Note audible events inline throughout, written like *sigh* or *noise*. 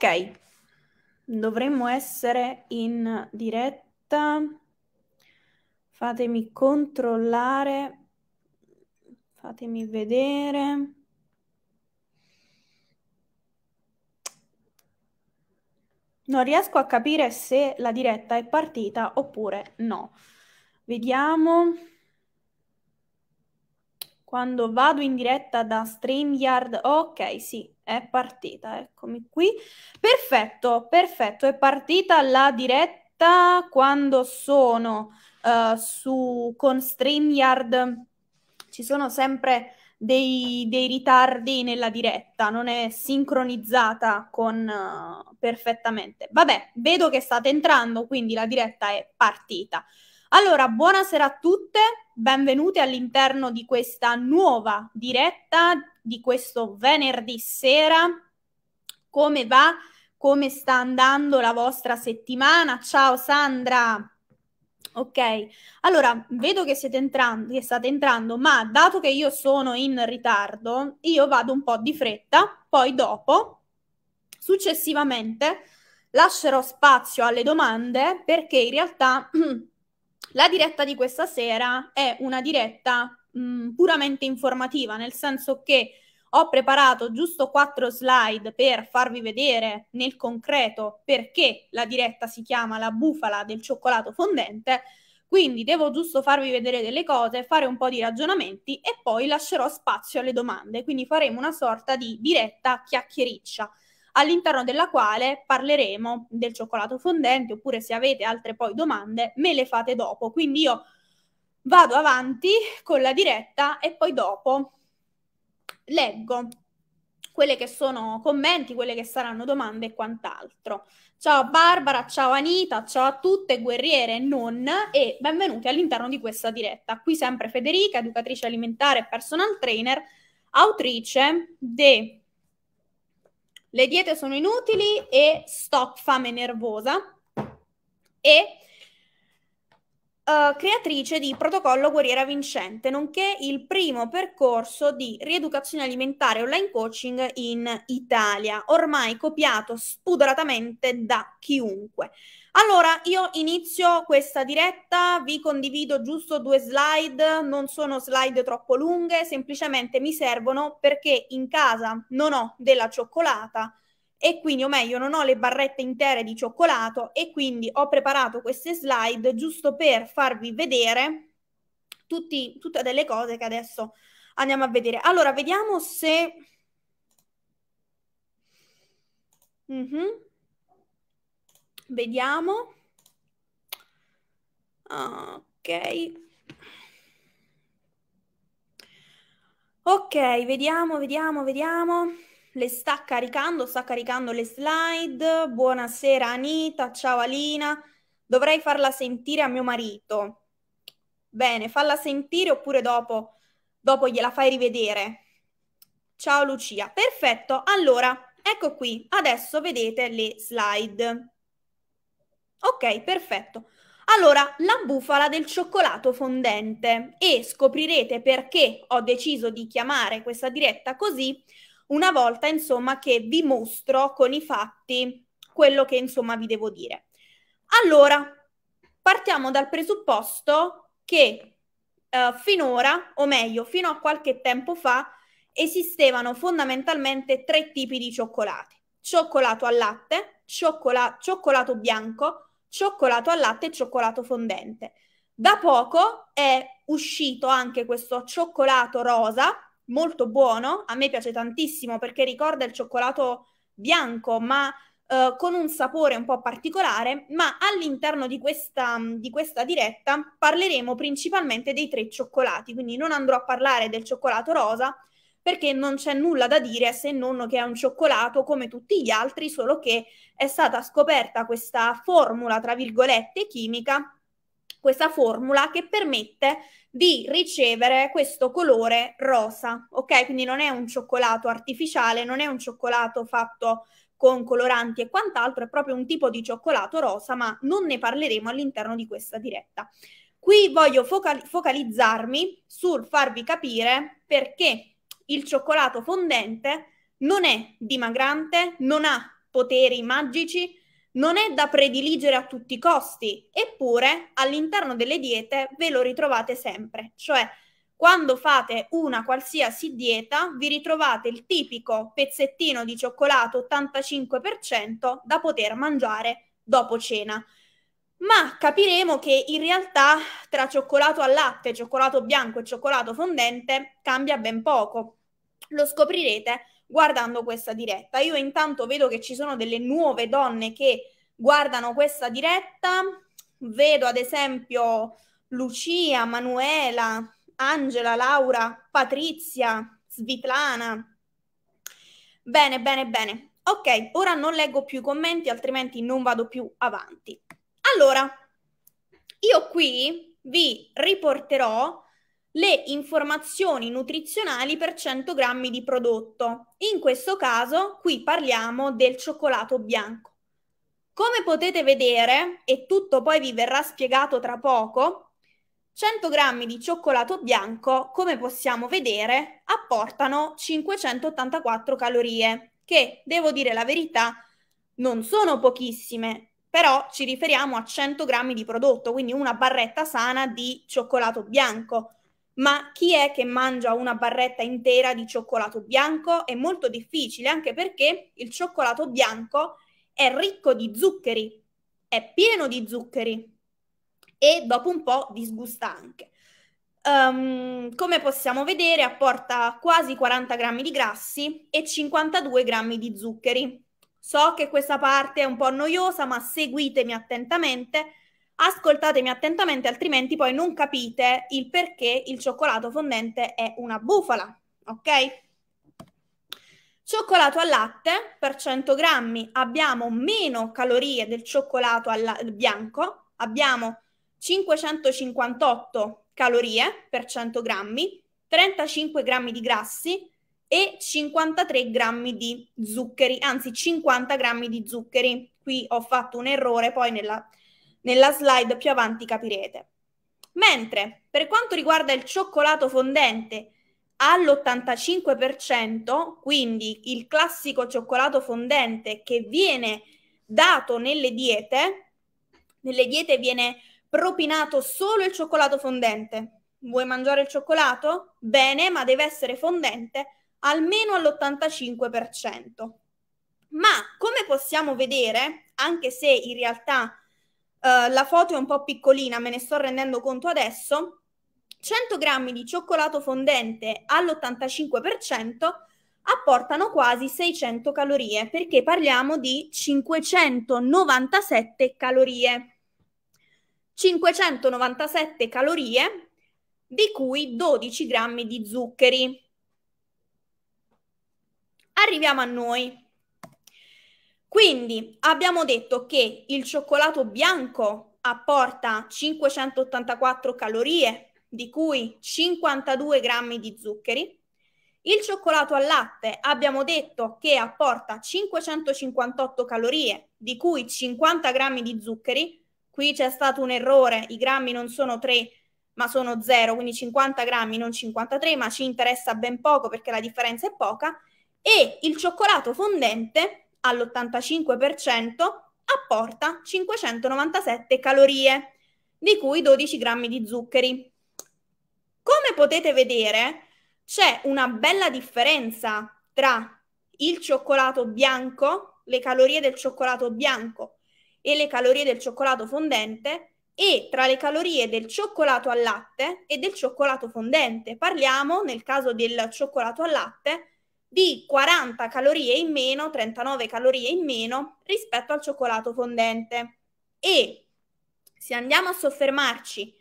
Ok, dovremmo essere in diretta. Fatemi controllare, fatemi vedere. Non riesco a capire se la diretta è partita oppure no. Vediamo. Quando vado in diretta da StreamYard, ok, sì, è partita, eccomi qui. Perfetto, perfetto, è partita la diretta quando sono uh, su con StreamYard. Ci sono sempre dei, dei, ritardi nella diretta, non è sincronizzata con uh, perfettamente. Vabbè, vedo che state entrando, quindi la diretta è partita. Allora, buonasera a tutte, benvenute all'interno di questa nuova diretta di questo venerdì sera. Come va? Come sta andando la vostra settimana? Ciao Sandra! Ok, allora vedo che, siete entrando, che state entrando, ma dato che io sono in ritardo, io vado un po' di fretta, poi dopo, successivamente, lascerò spazio alle domande perché in realtà *clears throat* La diretta di questa sera è una diretta mh, mm, puramente informativa, nel senso che ho preparato giusto quattro slide per farvi vedere nel concreto perché la diretta si chiama la bufala del cioccolato fondente. Quindi devo giusto farvi vedere delle cose, fare un po' di ragionamenti e poi lascerò spazio alle domande. Quindi faremo una sorta di diretta chiacchiericcia all'interno della quale parleremo del cioccolato fondente, oppure se avete altre poi domande me le fate dopo. Quindi io vado avanti con la diretta e poi dopo leggo quelle che sono commenti, quelle che saranno domande e quant'altro. Ciao Barbara, ciao Anita, ciao a tutte, guerriere e non, e benvenuti all'interno di questa diretta. Qui sempre Federica, educatrice alimentare e personal trainer, autrice de le diete sono inutili e stop fame nervosa e uh, creatrice di Protocollo Guerriera Vincente, nonché il primo percorso di rieducazione alimentare online coaching in Italia, ormai copiato spudoratamente da chiunque. Allora, io inizio questa diretta, vi condivido giusto due slide, non sono slide troppo lunghe, semplicemente mi servono perché in casa non ho della cioccolata e quindi, o meglio, non ho le barrette intere di cioccolato e quindi ho preparato queste slide giusto per farvi vedere tutti, tutte delle cose che adesso andiamo a vedere. Allora, vediamo se... Mm -hmm. Vediamo. Ok. Ok, vediamo, vediamo, vediamo. Le sta caricando, sta caricando le slide. Buonasera Anita, ciao Alina. Dovrei farla sentire a mio marito. Bene, falla sentire oppure dopo, dopo gliela fai rivedere. Ciao Lucia. Perfetto, allora, ecco qui. Adesso vedete le slide. Ok, perfetto. Allora, la bufala del cioccolato fondente e scoprirete perché ho deciso di chiamare questa diretta così una volta, insomma, che vi mostro con i fatti quello che, insomma, vi devo dire. Allora, partiamo dal presupposto che eh, finora, o meglio, fino a qualche tempo fa, esistevano fondamentalmente tre tipi di cioccolati. Cioccolato al latte, cioccolato, cioccolato bianco cioccolato al latte e cioccolato fondente. Da poco è uscito anche questo cioccolato rosa, molto buono, a me piace tantissimo perché ricorda il cioccolato bianco, ma eh, con un sapore un po' particolare, ma all'interno di questa, di questa diretta parleremo principalmente dei tre cioccolati, quindi non andrò a parlare del cioccolato rosa, perché non c'è nulla da dire se non che è un cioccolato come tutti gli altri, solo che è stata scoperta questa formula, tra virgolette, chimica, questa formula che permette di ricevere questo colore rosa, ok? Quindi non è un cioccolato artificiale, non è un cioccolato fatto con coloranti e quant'altro, è proprio un tipo di cioccolato rosa, ma non ne parleremo all'interno di questa diretta. Qui voglio focalizzarmi sul farvi capire perché il cioccolato fondente non è dimagrante, non ha poteri magici, non è da prediligere a tutti i costi, eppure all'interno delle diete ve lo ritrovate sempre, cioè quando fate una qualsiasi dieta vi ritrovate il tipico pezzettino di cioccolato 85% da poter mangiare dopo cena. Ma capiremo che in realtà tra cioccolato al latte, cioccolato bianco e cioccolato fondente cambia ben poco lo scoprirete guardando questa diretta. Io intanto vedo che ci sono delle nuove donne che guardano questa diretta, vedo ad esempio Lucia, Manuela, Angela, Laura, Patrizia, Svitlana. Bene, bene, bene. Ok, ora non leggo più i commenti, altrimenti non vado più avanti. Allora, io qui vi riporterò le informazioni nutrizionali per 100 grammi di prodotto. In questo caso qui parliamo del cioccolato bianco. Come potete vedere, e tutto poi vi verrà spiegato tra poco, 100 grammi di cioccolato bianco, come possiamo vedere, apportano 584 calorie, che, devo dire la verità, non sono pochissime, però ci riferiamo a 100 grammi di prodotto, quindi una barretta sana di cioccolato bianco ma chi è che mangia una barretta intera di cioccolato bianco? È molto difficile, anche perché il cioccolato bianco è ricco di zuccheri, è pieno di zuccheri e dopo un po' disgusta anche. Um, come possiamo vedere, apporta quasi 40 grammi di grassi e 52 grammi di zuccheri. So che questa parte è un po' noiosa, ma seguitemi attentamente ascoltatemi attentamente, altrimenti poi non capite il perché il cioccolato fondente è una bufala, ok? Cioccolato al latte per 100 grammi abbiamo meno calorie del cioccolato alla- bianco, abbiamo 558 calorie per 100 grammi, 35 grammi di grassi e 53 grammi di zuccheri, anzi 50 grammi di zuccheri. Qui ho fatto un errore, poi nella nella slide più avanti capirete. Mentre per quanto riguarda il cioccolato fondente all'85%, quindi il classico cioccolato fondente che viene dato nelle diete, nelle diete viene propinato solo il cioccolato fondente. Vuoi mangiare il cioccolato? Bene, ma deve essere fondente almeno all'85%. Ma come possiamo vedere, anche se in realtà eh, la foto è un po' piccolina, me ne sto rendendo conto adesso. 100 grammi di cioccolato fondente all'85% apportano quasi 600 calorie, perché parliamo di 597 calorie. 597 calorie, di cui 12 grammi di zuccheri. Arriviamo a noi. Quindi abbiamo detto che il cioccolato bianco apporta 584 calorie, di cui 52 grammi di zuccheri. Il cioccolato al latte abbiamo detto che apporta 558 calorie, di cui 50 grammi di zuccheri. Qui c'è stato un errore, i grammi non sono 3 ma sono 0, quindi 50 grammi non 53, ma ci interessa ben poco perché la differenza è poca. E il cioccolato fondente all'85% apporta 597 calorie, di cui 12 grammi di zuccheri. Come potete vedere, c'è una bella differenza tra il cioccolato bianco, le calorie del cioccolato bianco e le calorie del cioccolato fondente e tra le calorie del cioccolato al latte e del cioccolato fondente. Parliamo, nel caso del cioccolato al latte, di 40 calorie in meno, 39 calorie in meno rispetto al cioccolato fondente. E se andiamo a soffermarci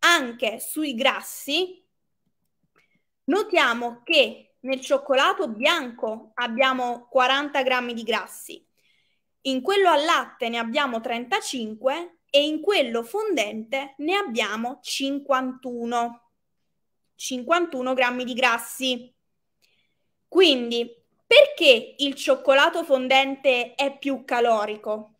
anche sui grassi, notiamo che nel cioccolato bianco abbiamo 40 grammi di grassi, in quello al latte ne abbiamo 35 e in quello fondente ne abbiamo 51. 51 grammi di grassi. Quindi, perché il cioccolato fondente è più calorico?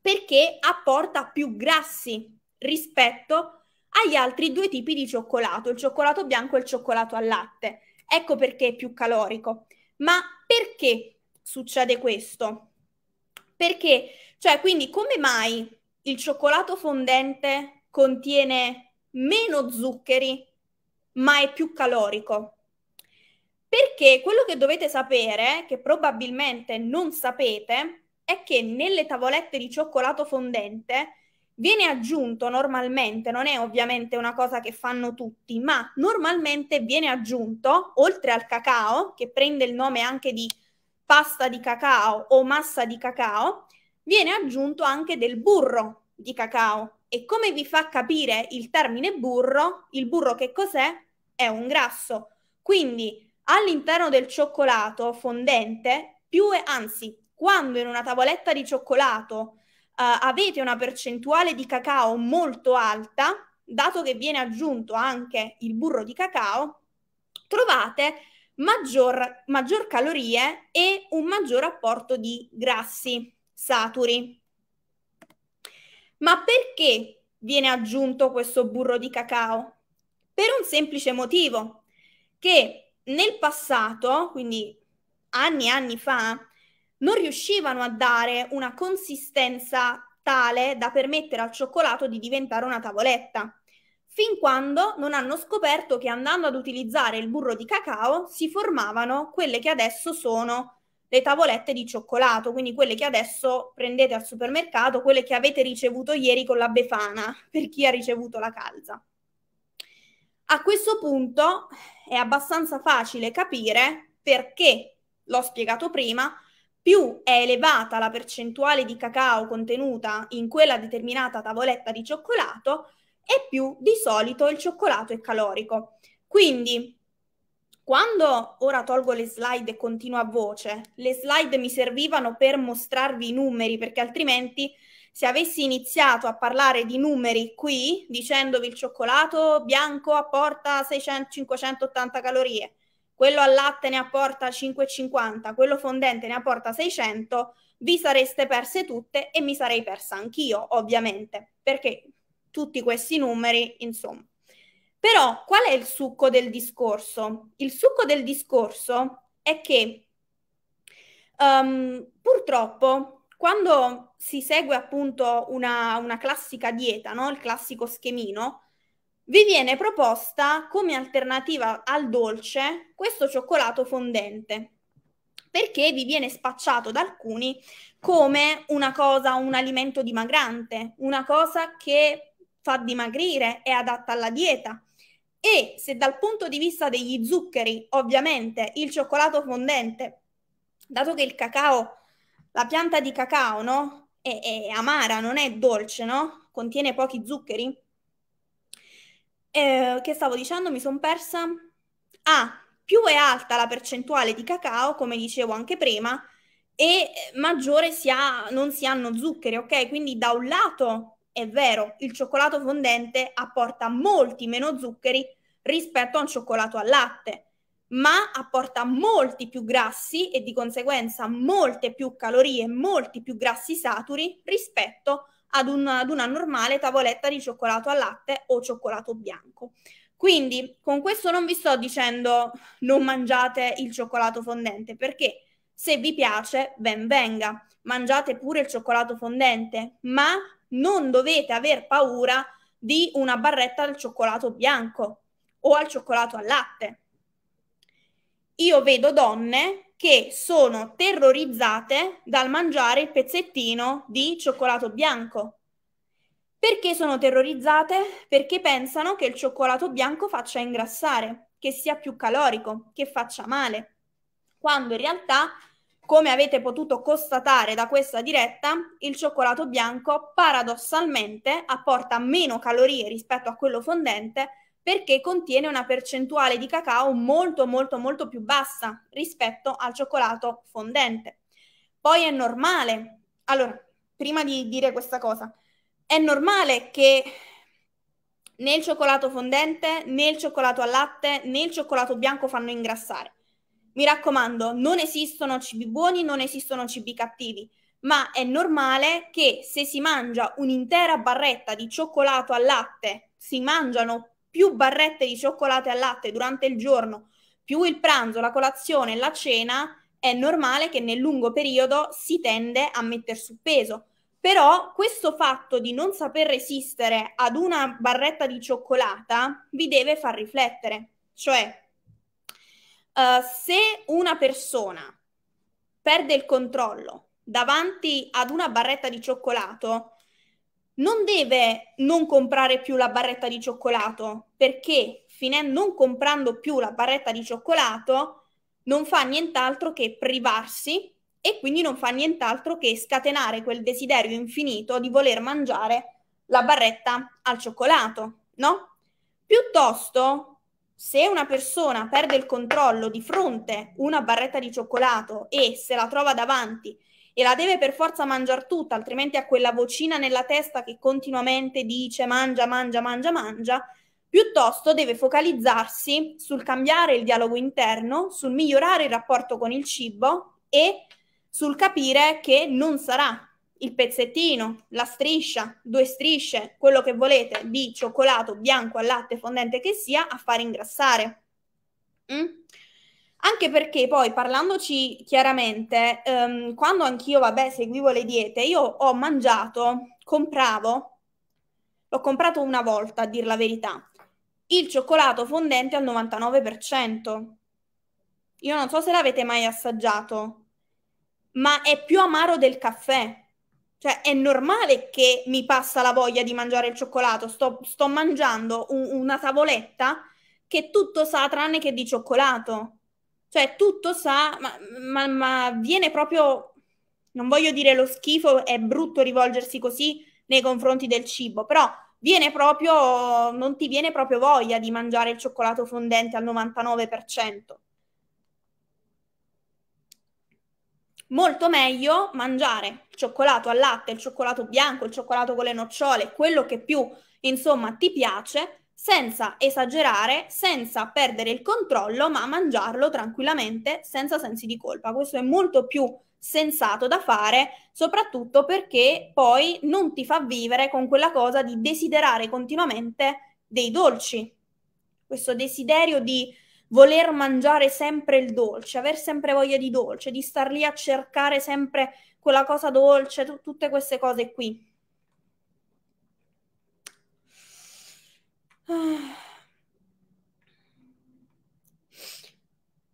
Perché apporta più grassi rispetto agli altri due tipi di cioccolato, il cioccolato bianco e il cioccolato al latte. Ecco perché è più calorico. Ma perché succede questo? Perché, cioè, quindi come mai il cioccolato fondente contiene meno zuccheri ma è più calorico? Perché quello che dovete sapere, che probabilmente non sapete, è che nelle tavolette di cioccolato fondente viene aggiunto normalmente, non è ovviamente una cosa che fanno tutti, ma normalmente viene aggiunto, oltre al cacao, che prende il nome anche di pasta di cacao o massa di cacao, viene aggiunto anche del burro di cacao. E come vi fa capire il termine burro, il burro che cos'è? È un grasso. Quindi all'interno del cioccolato fondente, più è, anzi, quando in una tavoletta di cioccolato eh, avete una percentuale di cacao molto alta, dato che viene aggiunto anche il burro di cacao, trovate maggior, maggior calorie e un maggior apporto di grassi saturi. Ma perché viene aggiunto questo burro di cacao? Per un semplice motivo, che nel passato, quindi anni e anni fa, non riuscivano a dare una consistenza tale da permettere al cioccolato di diventare una tavoletta, fin quando non hanno scoperto che andando ad utilizzare il burro di cacao si formavano quelle che adesso sono le tavolette di cioccolato, quindi quelle che adesso prendete al supermercato, quelle che avete ricevuto ieri con la befana, *laughs* per chi ha ricevuto la calza. A questo punto è abbastanza facile capire perché, l'ho spiegato prima, più è elevata la percentuale di cacao contenuta in quella determinata tavoletta di cioccolato e più di solito il cioccolato è calorico. Quindi, quando ora tolgo le slide e continuo a voce, le slide mi servivano per mostrarvi i numeri perché altrimenti se avessi iniziato a parlare di numeri qui, dicendovi il cioccolato bianco apporta 600, 580 calorie, quello al latte ne apporta 550, quello fondente ne apporta 600, vi sareste perse tutte e mi sarei persa anch'io, ovviamente, perché tutti questi numeri, insomma. Però qual è il succo del discorso? Il succo del discorso è che um, purtroppo quando si segue appunto una, una classica dieta, no? il classico schemino, vi viene proposta come alternativa al dolce questo cioccolato fondente, perché vi viene spacciato da alcuni come una cosa, un alimento dimagrante, una cosa che fa dimagrire, è adatta alla dieta. E se dal punto di vista degli zuccheri, ovviamente, il cioccolato fondente, dato che il cacao la pianta di cacao, no? È, è amara, non è dolce, no? Contiene pochi zuccheri. Eh, che stavo dicendo? Mi sono persa. Ah, più è alta la percentuale di cacao, come dicevo anche prima, e maggiore si ha, non si hanno zuccheri, ok? Quindi da un lato è vero, il cioccolato fondente apporta molti meno zuccheri rispetto a un cioccolato al latte, ma apporta molti più grassi e di conseguenza molte più calorie, molti più grassi saturi rispetto ad una, ad una normale tavoletta di cioccolato al latte o cioccolato bianco. Quindi con questo non vi sto dicendo non mangiate il cioccolato fondente, perché se vi piace ben venga, mangiate pure il cioccolato fondente, ma non dovete aver paura di una barretta al cioccolato bianco o al cioccolato al latte io vedo donne che sono terrorizzate dal mangiare il pezzettino di cioccolato bianco. Perché sono terrorizzate? Perché pensano che il cioccolato bianco faccia ingrassare, che sia più calorico, che faccia male, quando in realtà, come avete potuto constatare da questa diretta, il cioccolato bianco paradossalmente apporta meno calorie rispetto a quello fondente, perché contiene una percentuale di cacao molto molto molto più bassa rispetto al cioccolato fondente. Poi è normale, allora, prima di dire questa cosa, è normale che né il cioccolato fondente, né il cioccolato al latte, né il cioccolato bianco fanno ingrassare. Mi raccomando, non esistono cibi buoni, non esistono cibi cattivi, ma è normale che se si mangia un'intera barretta di cioccolato al latte, si mangiano più barrette di cioccolato al latte durante il giorno, più il pranzo, la colazione, la cena, è normale che nel lungo periodo si tende a metter su peso. Però questo fatto di non saper resistere ad una barretta di cioccolata vi deve far riflettere. Cioè, uh, se una persona perde il controllo davanti ad una barretta di cioccolato, non deve non comprare più la barretta di cioccolato, perché finendo non comprando più la barretta di cioccolato non fa nient'altro che privarsi e quindi non fa nient'altro che scatenare quel desiderio infinito di voler mangiare la barretta al cioccolato, no? Piuttosto, se una persona perde il controllo di fronte a una barretta di cioccolato e se la trova davanti e la deve per forza mangiare tutta, altrimenti ha quella vocina nella testa che continuamente dice mangia, mangia, mangia, mangia, piuttosto deve focalizzarsi sul cambiare il dialogo interno, sul migliorare il rapporto con il cibo e sul capire che non sarà il pezzettino, la striscia, due strisce, quello che volete di cioccolato bianco al latte fondente che sia a far ingrassare. Mm? Anche perché poi parlandoci chiaramente, ehm, quando anch'io, vabbè, seguivo le diete, io ho mangiato, compravo, l'ho comprato una volta, a dir la verità, il cioccolato fondente al 99%. Io non so se l'avete mai assaggiato, ma è più amaro del caffè. Cioè, è normale che mi passa la voglia di mangiare il cioccolato. Sto, sto mangiando un, una tavoletta che tutto sa tranne che di cioccolato. Cioè, tutto sa, ma, ma, ma viene proprio, non voglio dire lo schifo, è brutto rivolgersi così nei confronti del cibo, però viene proprio, non ti viene proprio voglia di mangiare il cioccolato fondente al 99%. Molto meglio mangiare il cioccolato al latte, il cioccolato bianco, il cioccolato con le nocciole, quello che più, insomma, ti piace, senza esagerare, senza perdere il controllo, ma mangiarlo tranquillamente senza sensi di colpa. Questo è molto più sensato da fare, soprattutto perché poi non ti fa vivere con quella cosa di desiderare continuamente dei dolci. Questo desiderio di voler mangiare sempre il dolce, aver sempre voglia di dolce, di star lì a cercare sempre quella cosa dolce, t- tutte queste cose qui.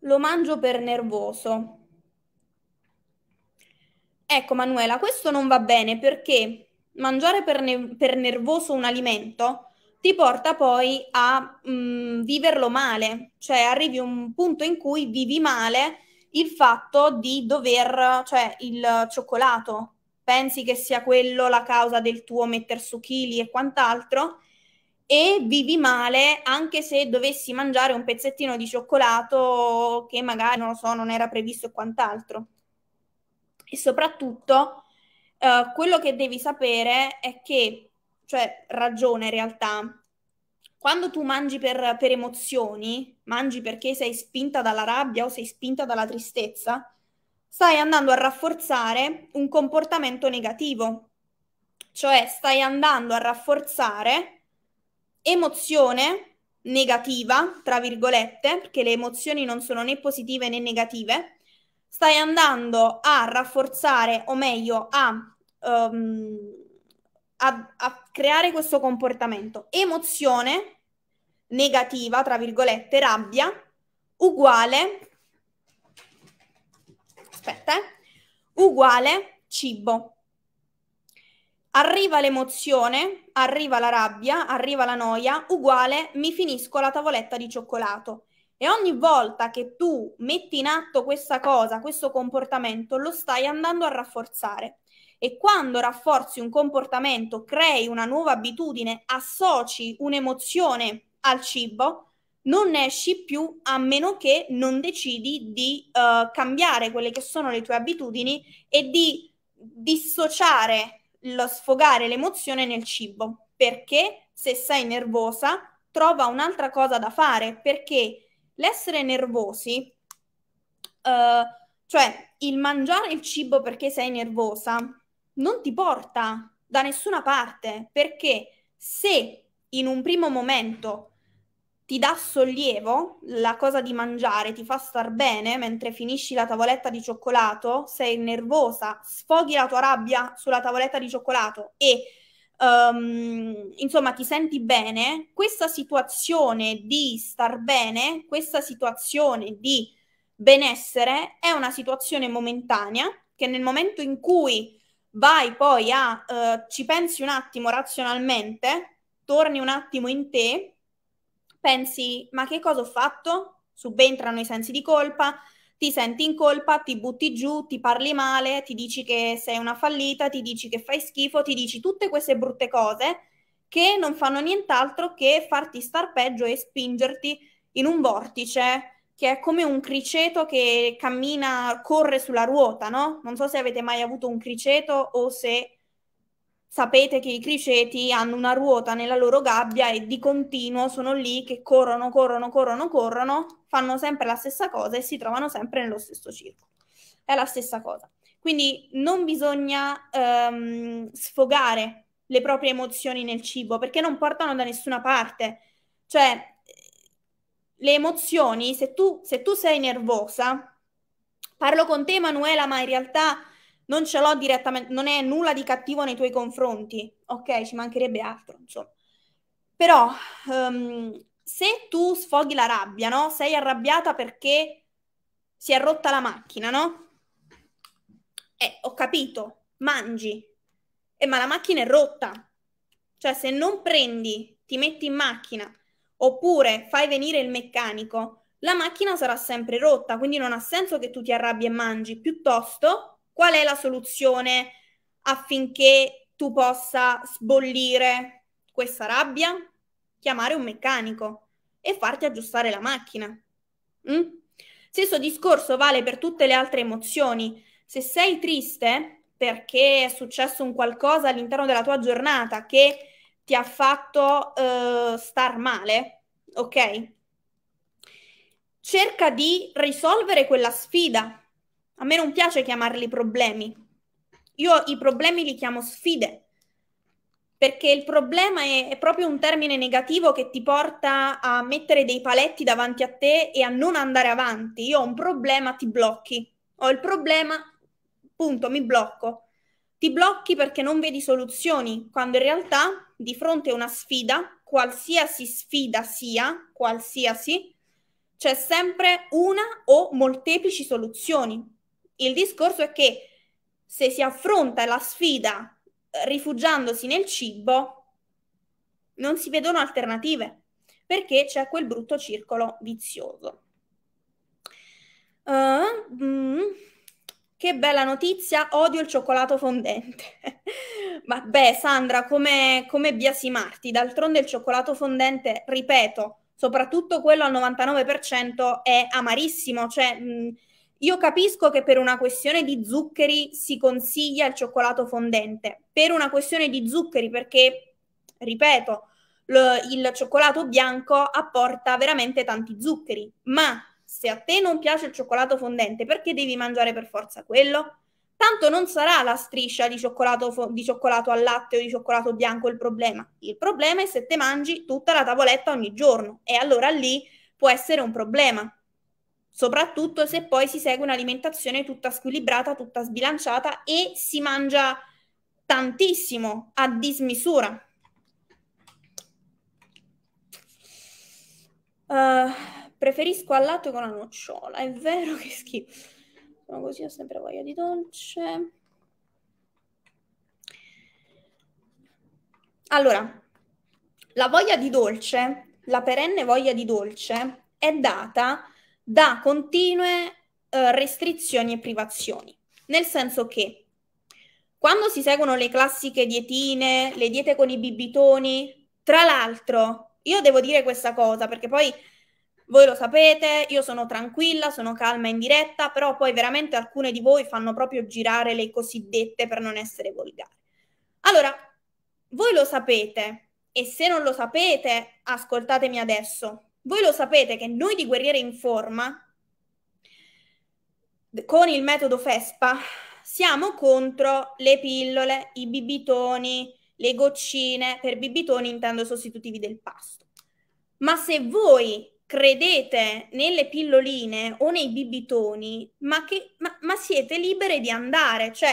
Lo mangio per nervoso. Ecco Manuela, questo non va bene perché mangiare per, ne- per nervoso un alimento ti porta poi a mh, mm, viverlo male, cioè arrivi a un punto in cui vivi male il fatto di dover, cioè il cioccolato, pensi che sia quello la causa del tuo mettere su chili e quant'altro, e vivi male anche se dovessi mangiare un pezzettino di cioccolato che magari non lo so, non era previsto e quant'altro. E soprattutto eh, quello che devi sapere è che, cioè ragione in realtà, quando tu mangi per, per emozioni, mangi perché sei spinta dalla rabbia o sei spinta dalla tristezza, stai andando a rafforzare un comportamento negativo, cioè stai andando a rafforzare emozione negativa, tra virgolette, perché le emozioni non sono né positive né negative, stai andando a rafforzare o meglio a, um, a, a creare questo comportamento. Emozione negativa, tra virgolette, rabbia, uguale, aspetta, eh, uguale cibo. Arriva l'emozione, arriva la rabbia, arriva la noia, uguale mi finisco la tavoletta di cioccolato. E ogni volta che tu metti in atto questa cosa, questo comportamento, lo stai andando a rafforzare. E quando rafforzi un comportamento, crei una nuova abitudine, associ un'emozione al cibo, non ne esci più a meno che non decidi di uh, cambiare quelle che sono le tue abitudini e di dissociare lo sfogare l'emozione nel cibo, perché se sei nervosa trova un'altra cosa da fare, perché l'essere nervosi, eh, cioè il mangiare il cibo perché sei nervosa, non ti porta da nessuna parte, perché se in un primo momento ti dà sollievo la cosa di mangiare, ti fa star bene mentre finisci la tavoletta di cioccolato, sei nervosa, sfoghi la tua rabbia sulla tavoletta di cioccolato e um, insomma ti senti bene, questa situazione di star bene, questa situazione di benessere è una situazione momentanea che nel momento in cui vai poi a uh, ci pensi un attimo razionalmente, torni un attimo in te pensi ma che cosa ho fatto? Subentrano i sensi di colpa, ti senti in colpa, ti butti giù, ti parli male, ti dici che sei una fallita, ti dici che fai schifo, ti dici tutte queste brutte cose che non fanno nient'altro che farti star peggio e spingerti in un vortice che è come un criceto che cammina, corre sulla ruota, no? Non so se avete mai avuto un criceto o se sapete che i criceti hanno una ruota nella loro gabbia e di continuo sono lì che corrono, corrono, corrono, corrono, fanno sempre la stessa cosa e si trovano sempre nello stesso circo. È la stessa cosa. Quindi non bisogna ehm, sfogare le proprie emozioni nel cibo perché non portano da nessuna parte. Cioè, le emozioni, se tu, se tu sei nervosa, parlo con te Emanuela, ma in realtà non ce l'ho direttamente, non è nulla di cattivo nei tuoi confronti, ok? Ci mancherebbe altro, insomma. Però um, se tu sfoghi la rabbia, no? Sei arrabbiata perché si è rotta la macchina, no? Eh, ho capito, mangi. Eh, ma la macchina è rotta. Cioè, se non prendi, ti metti in macchina, oppure fai venire il meccanico, la macchina sarà sempre rotta, quindi non ha senso che tu ti arrabbi e mangi. Piuttosto Qual è la soluzione affinché tu possa sbollire questa rabbia? Chiamare un meccanico e farti aggiustare la macchina. Mm? Stesso discorso vale per tutte le altre emozioni. Se sei triste perché è successo un qualcosa all'interno della tua giornata che ti ha fatto uh, star male, ok? Cerca di risolvere quella sfida a me non piace chiamarli problemi. Io i problemi li chiamo sfide, perché il problema è, è, proprio un termine negativo che ti porta a mettere dei paletti davanti a te e a non andare avanti. Io ho un problema, ti blocchi. Ho il problema, punto, mi blocco. Ti blocchi perché non vedi soluzioni, quando in realtà di fronte a una sfida, qualsiasi sfida sia, qualsiasi, c'è sempre una o molteplici soluzioni il discorso è che se si affronta la sfida eh, rifugiandosi nel cibo, non si vedono alternative perché c'è quel brutto circolo vizioso. Uh, mm, che bella notizia, odio il cioccolato fondente. *laughs* Vabbè, Sandra, come, come biasimarti? D'altronde il cioccolato fondente, ripeto, soprattutto quello al 99% è amarissimo, cioè mh, mm, io capisco che per una questione di zuccheri si consiglia il cioccolato fondente, per una questione di zuccheri perché, ripeto, lo, il cioccolato bianco apporta veramente tanti zuccheri, ma se a te non piace il cioccolato fondente, perché devi mangiare per forza quello? Tanto non sarà la striscia di cioccolato, di cioccolato al latte o di cioccolato bianco il problema. Il problema è se te mangi tutta la tavoletta ogni giorno e allora lì può essere un problema soprattutto se poi si segue un'alimentazione tutta squilibrata, tutta sbilanciata e si mangia tantissimo a dismisura. Uh, preferisco al latte con la nocciola, è vero che schifo. Sono così, ho sempre voglia di dolce. Allora, la voglia di dolce, la perenne voglia di dolce, è data da continue eh, restrizioni e privazioni, nel senso che quando si seguono le classiche dietine, le diete con i bibitoni, tra l'altro, io devo dire questa cosa perché poi voi lo sapete, io sono tranquilla, sono calma in diretta, però poi veramente alcune di voi fanno proprio girare le cosiddette per non essere volgari. Allora, voi lo sapete e se non lo sapete, ascoltatemi adesso. Voi lo sapete che noi di Guerriere in Forma, con il metodo FESPA, siamo contro le pillole, i bibitoni, le goccine, per bibitoni intendo sostitutivi del pasto. Ma se voi credete nelle pilloline o nei bibitoni, ma, che, ma, ma siete libere di andare, cioè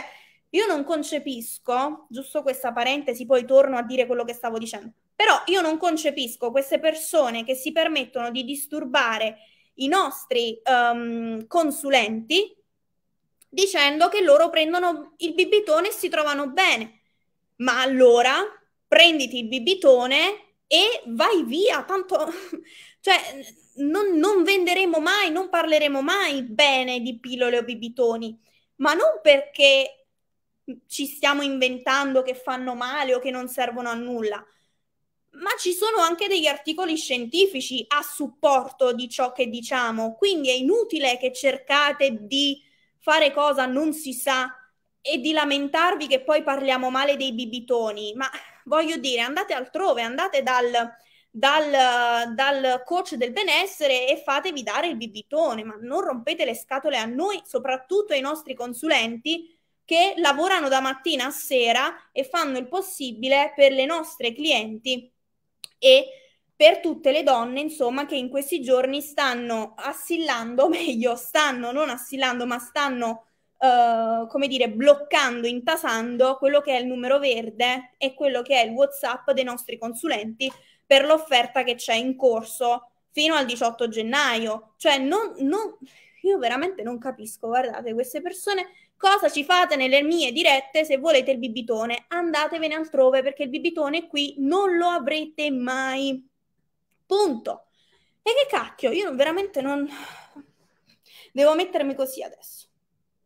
io non concepisco, giusto questa parentesi, poi torno a dire quello che stavo dicendo, però io non concepisco queste persone che si permettono di disturbare i nostri um, consulenti dicendo che loro prendono il bibitone e si trovano bene. Ma allora prenditi il bibitone e vai via, tanto *laughs* cioè non, non venderemo mai, non parleremo mai bene di pillole o bibitoni, ma non perché ci stiamo inventando che fanno male o che non servono a nulla, ma ci sono anche degli articoli scientifici a supporto di ciò che diciamo, quindi è inutile che cercate di fare cosa non si sa e di lamentarvi che poi parliamo male dei bibitoni, ma voglio dire, andate altrove, andate dal, dal, dal, coach del benessere e fatevi dare il bibitone, ma non rompete le scatole a noi, soprattutto ai nostri consulenti che lavorano da mattina a sera e fanno il possibile per le nostre clienti e per tutte le donne, insomma, che in questi giorni stanno assillando, *laughs* meglio, stanno non assillando, ma stanno, eh, come dire, bloccando, intasando quello che è il numero verde e quello che è il WhatsApp dei nostri consulenti per l'offerta che c'è in corso fino al 18 gennaio. Cioè, non, non, io veramente non capisco, guardate, queste persone Cosa ci fate nelle mie dirette se volete il bibitone? Andatevene altrove perché il bibitone qui non lo avrete mai. Punto. E che cacchio, io veramente non... Devo mettermi così adesso.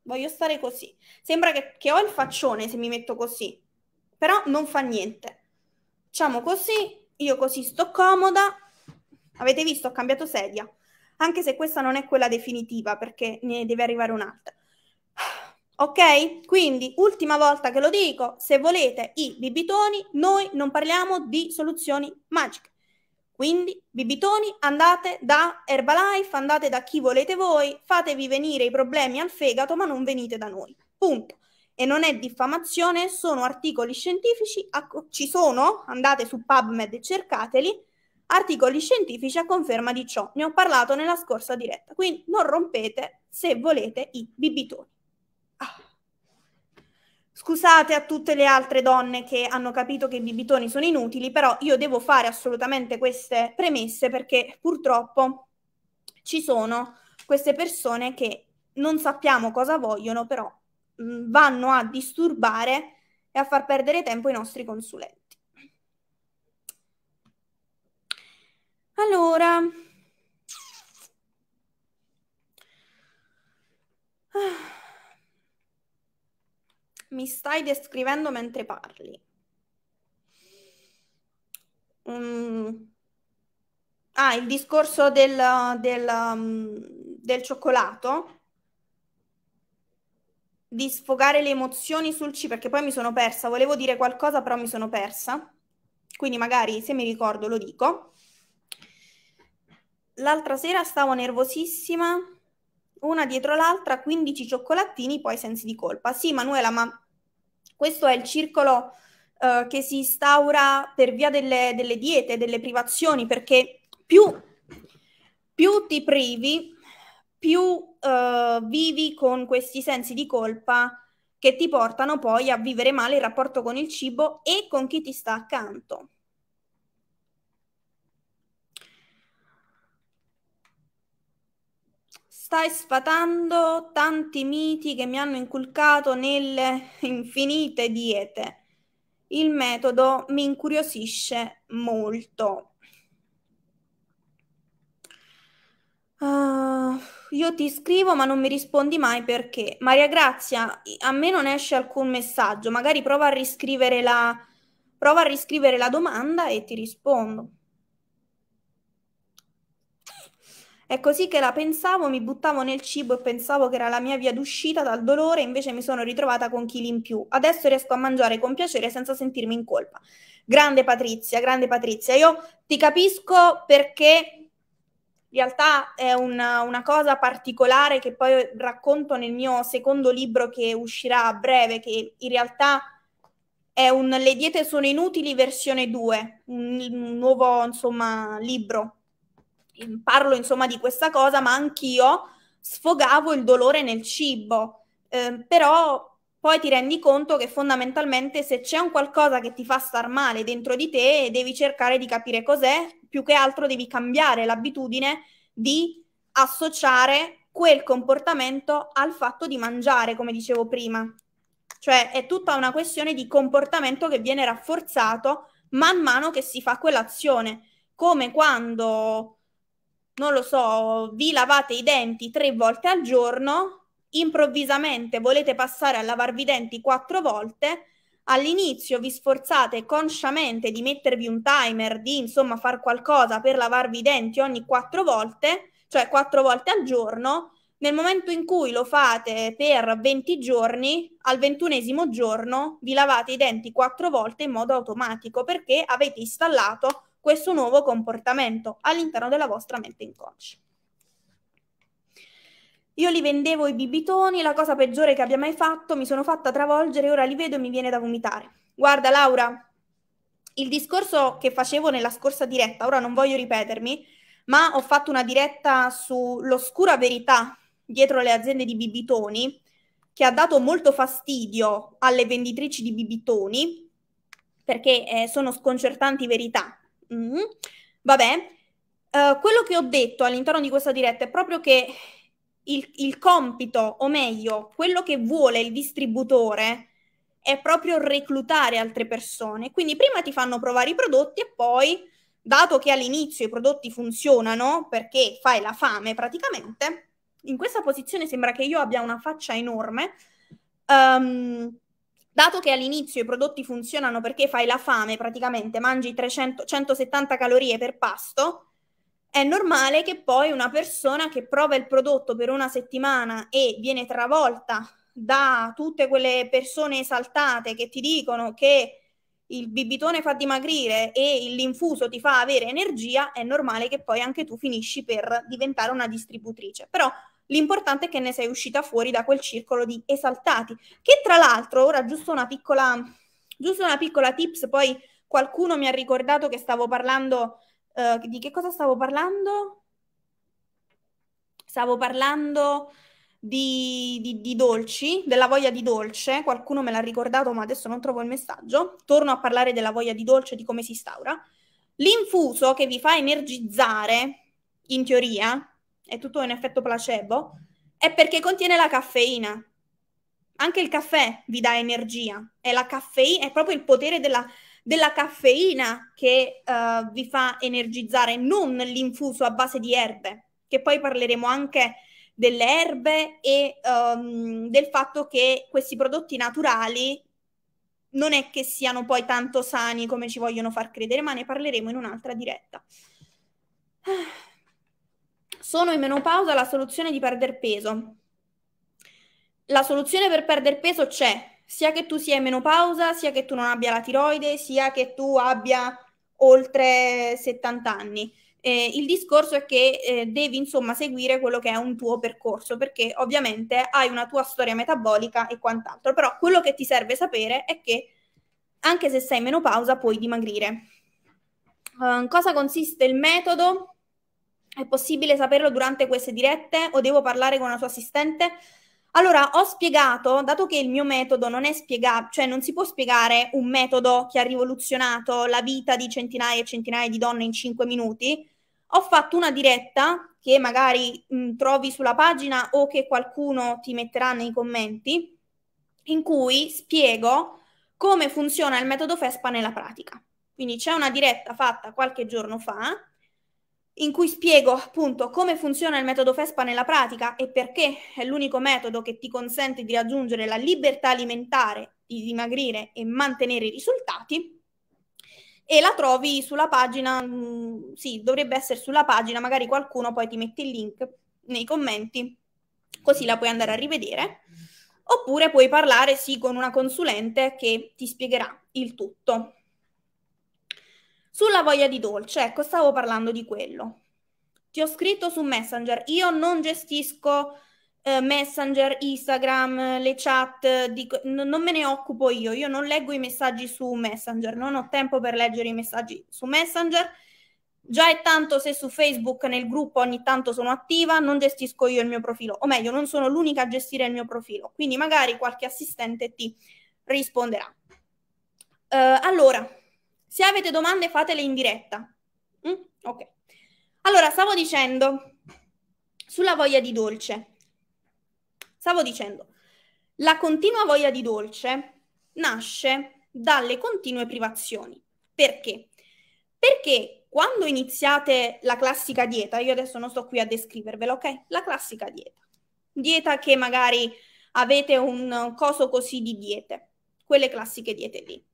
Voglio stare così. Sembra che, che ho il faccione se mi metto così, però non fa niente. Facciamo così, io così sto comoda. Avete visto, ho cambiato sedia. Anche se questa non è quella definitiva perché ne deve arrivare un'altra. Ok? Quindi, ultima volta che lo dico, se volete i bibitoni, noi non parliamo di soluzioni magiche. Quindi, bibitoni, andate da Herbalife, andate da chi volete voi, fatevi venire i problemi al fegato, ma non venite da noi. Punto. E non è diffamazione, sono articoli scientifici, ci sono, andate su PubMed e cercateli, articoli scientifici a conferma di ciò. Ne ho parlato nella scorsa diretta, quindi non rompete se volete i bibitoni. Scusate a tutte le altre donne che hanno capito che i bibitoni sono inutili, però io devo fare assolutamente queste premesse perché purtroppo ci sono queste persone che non sappiamo cosa vogliono, però mm, vanno a disturbare e a far perdere tempo i nostri consulenti. Allora, ah. Mi stai descrivendo mentre parli. Um, ah, il discorso del, del, um, del cioccolato di sfogare le emozioni sul cibo, perché poi mi sono persa, volevo dire qualcosa però mi sono persa, quindi magari se mi ricordo lo dico. L'altra sera stavo nervosissima una dietro l'altra 15 cioccolatini, poi sensi di colpa. Sì, Manuela, ma questo è il circolo eh, che si instaura per via delle, delle diete, delle privazioni, perché più, più ti privi, più eh, vivi con questi sensi di colpa che ti portano poi a vivere male il rapporto con il cibo e con chi ti sta accanto. stai sfatando tanti miti che mi hanno inculcato nelle infinite diete. Il metodo mi incuriosisce molto. Uh, io ti scrivo ma non mi rispondi mai perché. Maria Grazia, a me non esce alcun messaggio, magari prova a riscrivere la, prova a riscrivere la domanda e ti rispondo. È così che la pensavo, mi buttavo nel cibo e pensavo che era la mia via d'uscita dal dolore, invece mi sono ritrovata con chili in più. Adesso riesco a mangiare con piacere senza sentirmi in colpa. Grande Patrizia, grande Patrizia, io ti capisco perché in realtà è una, una, cosa particolare che poi racconto nel mio secondo libro che uscirà a breve, che in realtà è un Le diete sono inutili versione 2, un, un nuovo insomma libro parlo insomma di questa cosa, ma anch'io sfogavo il dolore nel cibo, eh, però poi ti rendi conto che fondamentalmente se c'è un qualcosa che ti fa star male dentro di te, devi cercare di capire cos'è, più che altro devi cambiare l'abitudine di associare quel comportamento al fatto di mangiare, come dicevo prima. Cioè è tutta una questione di comportamento che viene rafforzato man mano che si fa quell'azione, come quando non lo so, vi lavate i denti tre volte al giorno, improvvisamente volete passare a lavarvi i denti quattro volte, all'inizio vi sforzate consciamente di mettervi un timer, di insomma far qualcosa per lavarvi i denti ogni quattro volte, cioè quattro volte al giorno, nel momento in cui lo fate per 20 giorni, al ventunesimo giorno vi lavate i denti quattro volte in modo automatico perché avete installato questo nuovo comportamento all'interno della vostra mente inconscia. Io li vendevo i bibitoni, la cosa peggiore che abbia mai fatto, mi sono fatta travolgere, ora li vedo e mi viene da vomitare. Guarda Laura, il discorso che facevo nella scorsa diretta, ora non voglio ripetermi, ma ho fatto una diretta sull'oscura verità dietro le aziende di bibitoni, che ha dato molto fastidio alle venditrici di bibitoni, perché eh, sono sconcertanti verità, Mm-hmm. Vabbè, uh, quello che ho detto all'interno di questa diretta è proprio che il, il compito, o meglio, quello che vuole il distributore è proprio reclutare altre persone. Quindi prima ti fanno provare i prodotti e poi, dato che all'inizio i prodotti funzionano perché fai la fame praticamente, in questa posizione sembra che io abbia una faccia enorme. Um, Dato che all'inizio i prodotti funzionano perché fai la fame, praticamente mangi 300, 170 calorie per pasto, è normale che poi una persona che prova il prodotto per una settimana e viene travolta da tutte quelle persone esaltate che ti dicono che il bibitone fa dimagrire e l'infuso ti fa avere energia, è normale che poi anche tu finisci per diventare una distributrice. Però L'importante è che ne sei uscita fuori da quel circolo di esaltati, che tra l'altro, ora giusto una piccola, giusto una piccola tips, poi qualcuno mi ha ricordato che stavo parlando, eh, di che cosa stavo parlando? Stavo parlando di, di, di dolci, della voglia di dolce, qualcuno me l'ha ricordato ma adesso non trovo il messaggio, torno a parlare della voglia di dolce, di come si instaura. L'infuso che vi fa energizzare, in teoria, è tutto un effetto placebo, è perché contiene la caffeina. Anche il caffè vi dà energia, è, la caffeina, è proprio il potere della, della caffeina che uh, vi fa energizzare, non l'infuso a base di erbe, che poi parleremo anche delle erbe e um, del fatto che questi prodotti naturali non è che siano poi tanto sani come ci vogliono far credere, ma ne parleremo in un'altra diretta. Ah, sono in menopausa la soluzione di perdere peso. La soluzione per perdere peso c'è, sia che tu sia in menopausa, sia che tu non abbia la tiroide, sia che tu abbia oltre 70 anni. Eh, il discorso è che eh, devi insomma seguire quello che è un tuo percorso perché ovviamente hai una tua storia metabolica e quant'altro, però quello che ti serve sapere è che anche se sei in menopausa puoi dimagrire. Eh, cosa consiste il metodo? È possibile saperlo durante queste dirette o devo parlare con la sua assistente? Allora, ho spiegato, dato che il mio metodo non è spiegato, cioè non si può spiegare un metodo che ha rivoluzionato la vita di centinaia e centinaia di donne in cinque minuti, ho fatto una diretta che magari mh, trovi sulla pagina o che qualcuno ti metterà nei commenti, in cui spiego come funziona il metodo FESPA nella pratica. Quindi c'è una diretta fatta qualche giorno fa in cui spiego appunto come funziona il metodo FESPA nella pratica e perché è l'unico metodo che ti consente di raggiungere la libertà alimentare, di dimagrire e mantenere i risultati. E la trovi sulla pagina, mm, sì, dovrebbe essere sulla pagina, magari qualcuno poi ti mette il link nei commenti, così la puoi andare a rivedere. Oppure puoi parlare, sì, con una consulente che ti spiegherà il tutto. Sulla voglia di dolce, ecco, stavo parlando di quello. Ti ho scritto su Messenger, io non gestisco eh, Messenger, Instagram, le chat, dico, n- non me ne occupo io, io non leggo i messaggi su Messenger, non ho tempo per leggere i messaggi su Messenger. Già è tanto se su Facebook nel gruppo ogni tanto sono attiva, non gestisco io il mio profilo, o meglio, non sono l'unica a gestire il mio profilo, quindi magari qualche assistente ti risponderà. Uh, allora, se avete domande fatele in diretta. Mm? Ok. Allora, stavo dicendo sulla voglia di dolce. Stavo dicendo, la continua voglia di dolce nasce dalle continue privazioni. Perché? Perché quando iniziate la classica dieta, io adesso non sto qui a descrivervelo, ok? La classica dieta. Dieta che magari avete un coso così di diete, quelle classiche diete lì.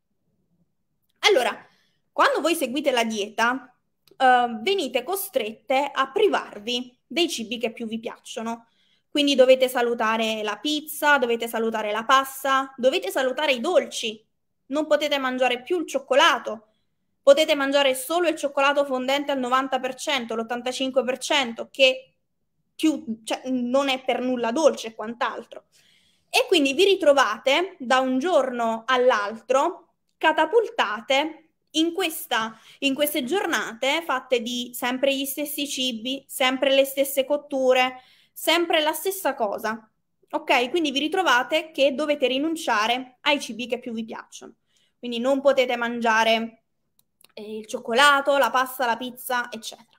Allora, quando voi seguite la dieta, eh, venite costrette a privarvi dei cibi che più vi piacciono. Quindi dovete salutare la pizza, dovete salutare la pasta, dovete salutare i dolci. Non potete mangiare più il cioccolato. Potete mangiare solo il cioccolato fondente al 90%, l'85%, che più, cioè, non è per nulla dolce e quant'altro. E quindi vi ritrovate da un giorno all'altro catapultate in, questa, in queste giornate fatte di sempre gli stessi cibi, sempre le stesse cotture, sempre la stessa cosa. Ok, quindi vi ritrovate che dovete rinunciare ai cibi che più vi piacciono. Quindi non potete mangiare eh, il cioccolato, la pasta, la pizza, eccetera.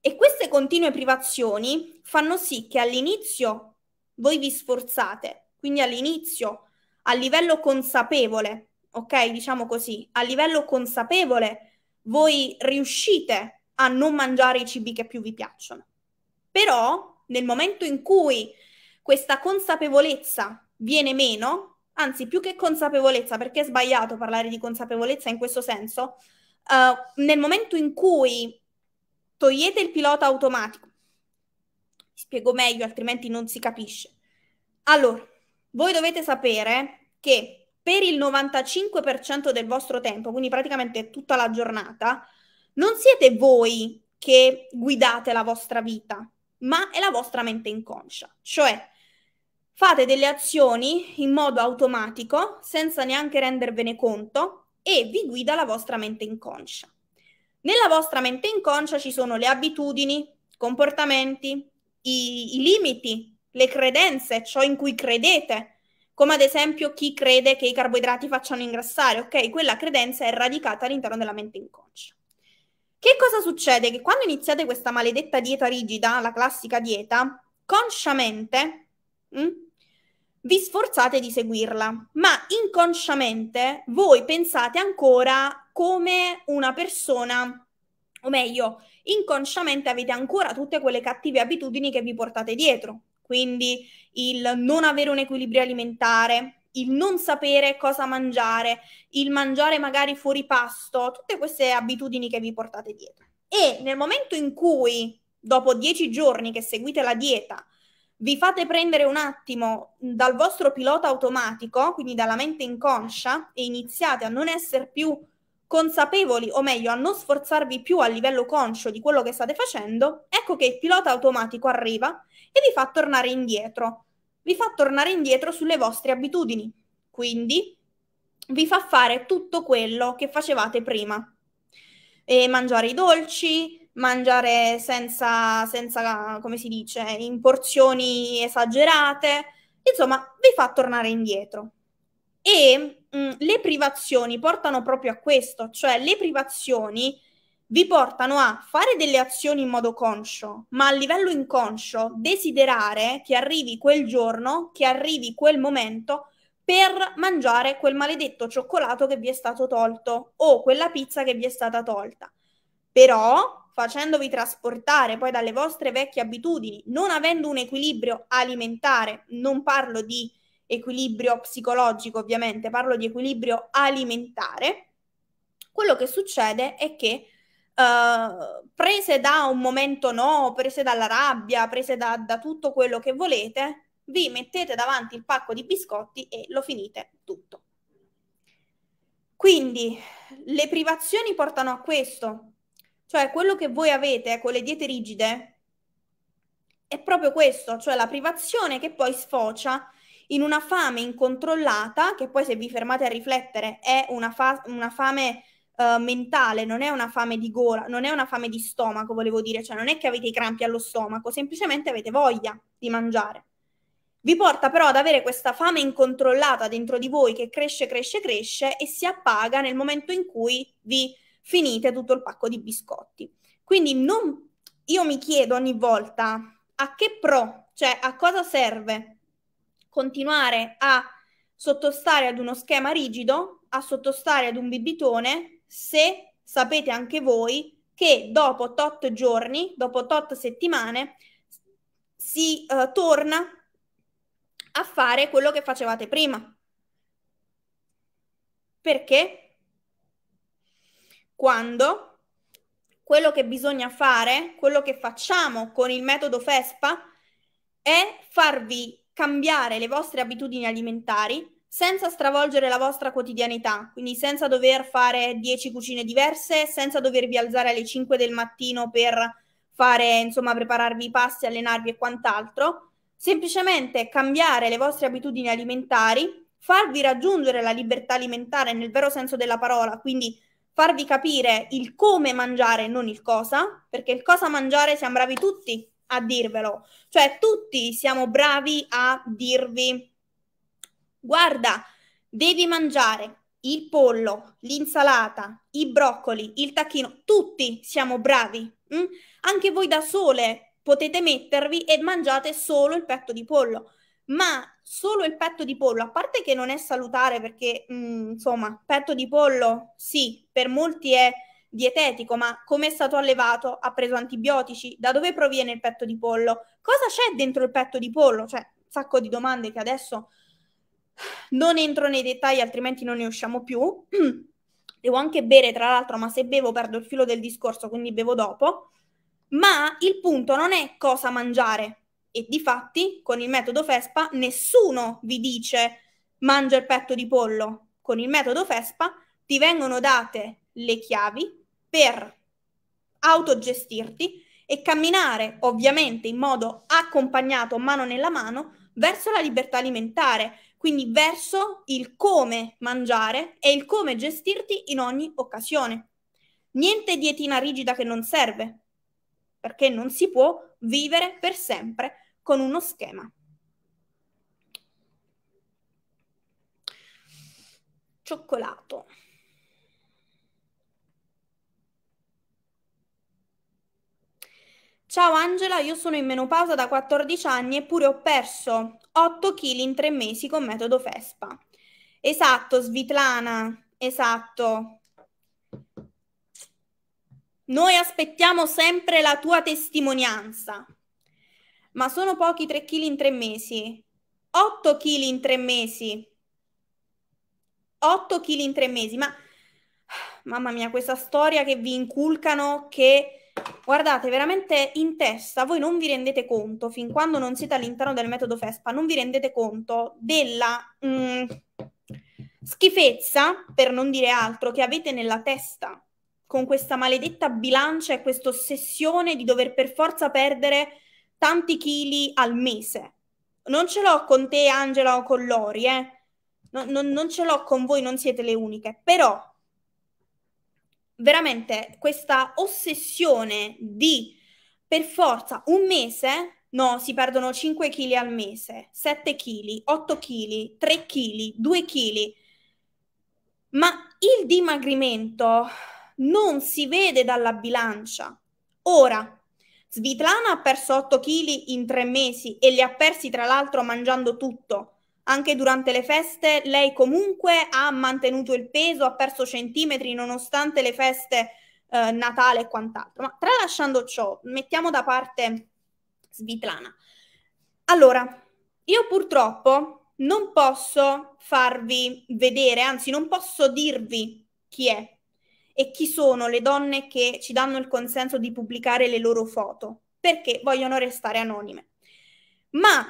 E queste continue privazioni fanno sì che all'inizio voi vi sforzate, quindi all'inizio a livello consapevole ok? Diciamo così, a livello consapevole, voi riuscite a non mangiare i cibi che più vi piacciono. Però nel momento in cui questa consapevolezza viene meno, anzi più che consapevolezza, perché è sbagliato parlare di consapevolezza in questo senso, uh, nel momento in cui togliete il pilota automatico, spiego meglio altrimenti non si capisce. Allora, voi dovete sapere che per il 95% del vostro tempo, quindi praticamente tutta la giornata, non siete voi che guidate la vostra vita, ma è la vostra mente inconscia. Cioè, fate delle azioni in modo automatico, senza neanche rendervene conto, e vi guida la vostra mente inconscia. Nella vostra mente inconscia ci sono le abitudini, i comportamenti, i, i limiti, le credenze, ciò in cui credete, come ad esempio chi crede che i carboidrati facciano ingrassare, ok? Quella credenza è radicata all'interno della mente inconscia. Che cosa succede? Che quando iniziate questa maledetta dieta rigida, la classica dieta, consciamente mh, mm, vi sforzate di seguirla, ma inconsciamente voi pensate ancora come una persona o meglio, inconsciamente avete ancora tutte quelle cattive abitudini che vi portate dietro. Quindi il non avere un equilibrio alimentare, il non sapere cosa mangiare, il mangiare magari fuori pasto, tutte queste abitudini che vi portate dietro. E nel momento in cui, dopo dieci giorni che seguite la dieta, vi fate prendere un attimo dal vostro pilota automatico, quindi dalla mente inconscia, e iniziate a non essere più consapevoli, o meglio, a non sforzarvi più a livello conscio di quello che state facendo, ecco che il pilota automatico arriva e vi fa tornare indietro. Vi fa tornare indietro sulle vostre abitudini. Quindi vi fa fare tutto quello che facevate prima. E mangiare i dolci, mangiare senza, senza, come si dice, in porzioni esagerate, insomma, vi fa tornare indietro. E mh, mm, le privazioni portano proprio a questo, cioè le privazioni vi portano a fare delle azioni in modo conscio, ma a livello inconscio desiderare che arrivi quel giorno, che arrivi quel momento per mangiare quel maledetto cioccolato che vi è stato tolto o quella pizza che vi è stata tolta. Però facendovi trasportare poi dalle vostre vecchie abitudini, non avendo un equilibrio alimentare, non parlo di equilibrio psicologico ovviamente, parlo di equilibrio alimentare, quello che succede è che eh, prese da un momento no, prese dalla rabbia, prese da, da tutto quello che volete, vi mettete davanti il pacco di biscotti e lo finite tutto. Quindi le privazioni portano a questo, cioè quello che voi avete con le diete rigide è proprio questo, cioè la privazione che poi sfocia in una fame incontrollata, che poi se vi fermate a riflettere è una, fa- una fame uh, mentale, non è una fame di gola, non è una fame di stomaco, volevo dire, cioè non è che avete i crampi allo stomaco, semplicemente avete voglia di mangiare. Vi porta però ad avere questa fame incontrollata dentro di voi che cresce, cresce, cresce e si appaga nel momento in cui vi finite tutto il pacco di biscotti. Quindi non, io mi chiedo ogni volta a che pro, cioè a cosa serve continuare a sottostare ad uno schema rigido, a sottostare ad un bibitone se sapete anche voi che dopo tot giorni, dopo tot settimane, si uh, torna a fare quello che facevate prima. Perché? Quando quello che bisogna fare, quello che facciamo con il metodo FESPA, è farvi cambiare le vostre abitudini alimentari senza stravolgere la vostra quotidianità, quindi senza dover fare 10 cucine diverse, senza dovervi alzare alle 5 del mattino per fare, insomma, prepararvi i pasti, allenarvi e quant'altro, semplicemente cambiare le vostre abitudini alimentari, farvi raggiungere la libertà alimentare nel vero senso della parola, quindi farvi capire il come mangiare, non il cosa, perché il cosa mangiare siamo bravi tutti a dirvelo, cioè tutti siamo bravi a dirvi guarda, devi mangiare il pollo, l'insalata, i broccoli, il tacchino, tutti siamo bravi. Mh? Mm? Anche voi da sole potete mettervi e mangiate solo il petto di pollo. Ma solo il petto di pollo, a parte che non è salutare perché, mh, mm, insomma, petto di pollo sì, per molti è dietetico, ma come è stato allevato? Ha preso antibiotici? Da dove proviene il petto di pollo? Cosa c'è dentro il petto di pollo? Cioè, un sacco di domande che adesso non entro nei dettagli, altrimenti non ne usciamo più. *clears throat* Devo anche bere, tra l'altro, ma se bevo perdo il filo del discorso, quindi bevo dopo. Ma il punto non è cosa mangiare. E di fatti, con il metodo FESPA, nessuno vi dice mangia il petto di pollo. Con il metodo FESPA ti vengono date le chiavi per autogestirti e camminare ovviamente in modo accompagnato mano nella mano verso la libertà alimentare quindi verso il come mangiare e il come gestirti in ogni occasione. Niente dietina rigida che non serve, perché non si può vivere per sempre con uno schema. Cioccolato. Ciao Angela, io sono in menopausa da 14 anni eppure ho perso 8 kg in 3 mesi con metodo FESPA. Esatto, Svitlana, esatto. Noi aspettiamo sempre la tua testimonianza, ma sono pochi 3 kg in 3 mesi. 8 kg in 3 mesi. 8 kg in 3 mesi, ma mamma mia, questa storia che vi inculcano che Guardate, veramente in testa voi non vi rendete conto, fin quando non siete all'interno del metodo FESPA, non vi rendete conto della mh, mm, schifezza, per non dire altro, che avete nella testa con questa maledetta bilancia e questa ossessione di dover per forza perdere tanti chili al mese. Non ce l'ho con te, Angela, o con Lori, eh? non, non, non ce l'ho con voi, non siete le uniche, però veramente questa ossessione di per forza un mese, no, si perdono 5 kg al mese, 7 kg, 8 kg, 3 kg, 2 kg, ma il dimagrimento non si vede dalla bilancia. Ora, Svitlana ha perso 8 kg in tre mesi e li ha persi tra l'altro mangiando tutto anche durante le feste lei comunque ha mantenuto il peso, ha perso centimetri nonostante le feste eh, Natale e quant'altro. Ma tralasciando ciò, mettiamo da parte Svitlana. Allora, io purtroppo non posso farvi vedere, anzi non posso dirvi chi è e chi sono le donne che ci danno il consenso di pubblicare le loro foto, perché vogliono restare anonime. Ma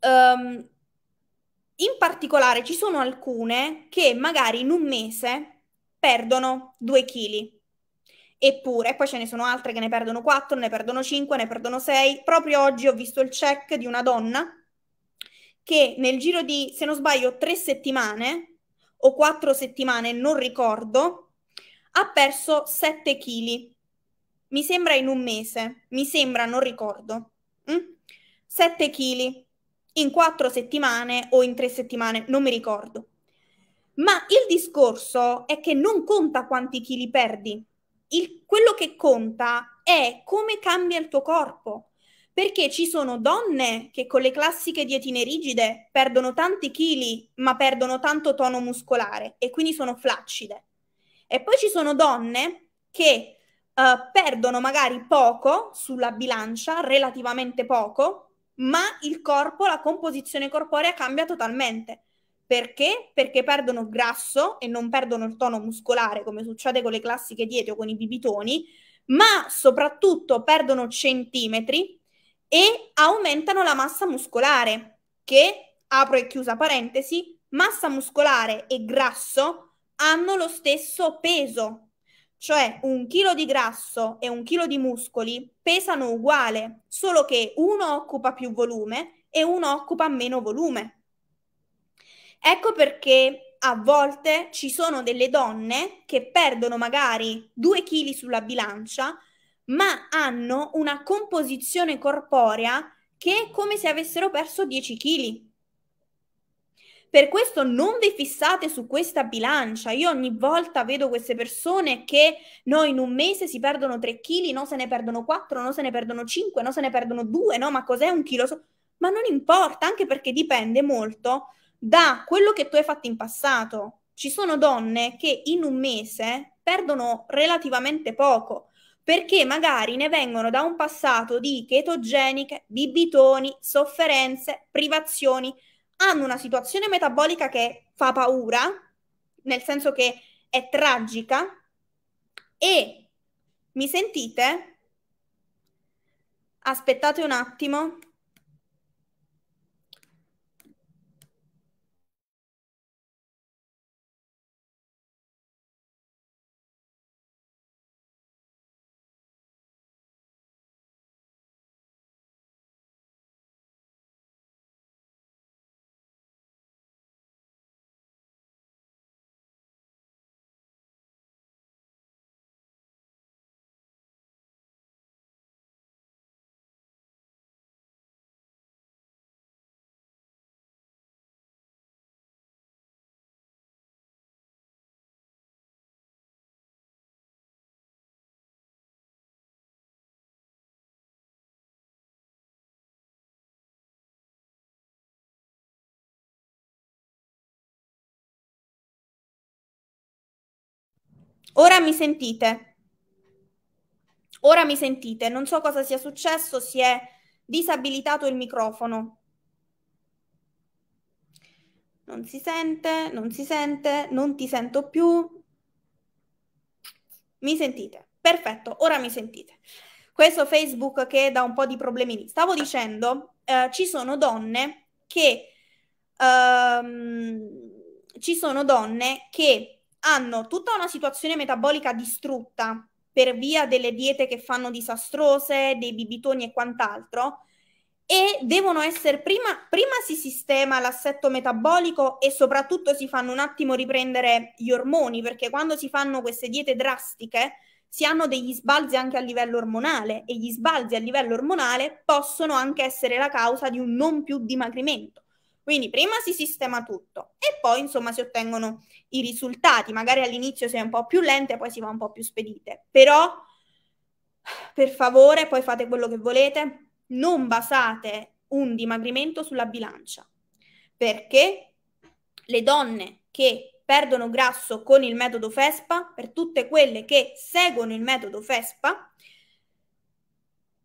um, in particolare ci sono alcune che magari in un mese perdono 2 kg. Eppure, poi ce ne sono altre che ne perdono 4, ne perdono 5, ne perdono 6. Proprio oggi ho visto il check di una donna che nel giro di, se non sbaglio, 3 settimane o 4 settimane, non ricordo, ha perso 7 kg. Mi sembra in un mese, mi sembra, non ricordo. Mm? 7 kg in quattro settimane o in tre settimane, non mi ricordo. Ma il discorso è che non conta quanti chili perdi, il, quello che conta è come cambia il tuo corpo. Perché ci sono donne che con le classiche dietine rigide perdono tanti chili, ma perdono tanto tono muscolare e quindi sono flaccide. E poi ci sono donne che eh, perdono magari poco sulla bilancia, relativamente poco, ma il corpo, la composizione corporea cambia totalmente. Perché? Perché perdono grasso e non perdono il tono muscolare, come succede con le classiche diete o con i bibitoni, ma soprattutto perdono centimetri e aumentano la massa muscolare, che, apro e chiusa parentesi, massa muscolare e grasso hanno lo stesso peso, cioè un chilo di grasso e un chilo di muscoli pesano uguale, solo che uno occupa più volume e uno occupa meno volume. Ecco perché a volte ci sono delle donne che perdono magari 2 kg sulla bilancia, ma hanno una composizione corporea che è come se avessero perso 10 kg. Per questo non vi fissate su questa bilancia. Io ogni volta vedo queste persone che no, in un mese si perdono 3 kg, no, se ne perdono 4, no, se ne perdono 5, no, se ne perdono 2, no, ma cos'è un chilo? ma non importa, anche perché dipende molto da quello che tu hai fatto in passato. Ci sono donne che in un mese perdono relativamente poco perché magari ne vengono da un passato di chetogeniche, bibitoni, sofferenze, privazioni, hanno una situazione metabolica che fa paura, nel senso che è tragica, e mi sentite? Aspettate un attimo. Ora mi sentite? Ora mi sentite? Non so cosa sia successo, si è disabilitato il microfono. Non si sente, non si sente, non ti sento più. Mi sentite? Perfetto, ora mi sentite. Questo Facebook che dà un po' di problemi. Stavo dicendo, eh, ci sono donne che... Ehm, ci sono donne che hanno tutta una situazione metabolica distrutta per via delle diete che fanno disastrose, dei bibitoni e quant'altro, e devono essere prima, prima si sistema l'assetto metabolico e soprattutto si fanno un attimo riprendere gli ormoni, perché quando si fanno queste diete drastiche si hanno degli sbalzi anche a livello ormonale e gli sbalzi a livello ormonale possono anche essere la causa di un non più dimagrimento. Quindi prima si sistema tutto e poi insomma si ottengono i risultati. Magari all'inizio si è un po' più lente, poi si va un po' più spedite. Però per favore, poi fate quello che volete, non basate un dimagrimento sulla bilancia, perché le donne che perdono grasso con il metodo FESPA, per tutte quelle che seguono il metodo FESPA,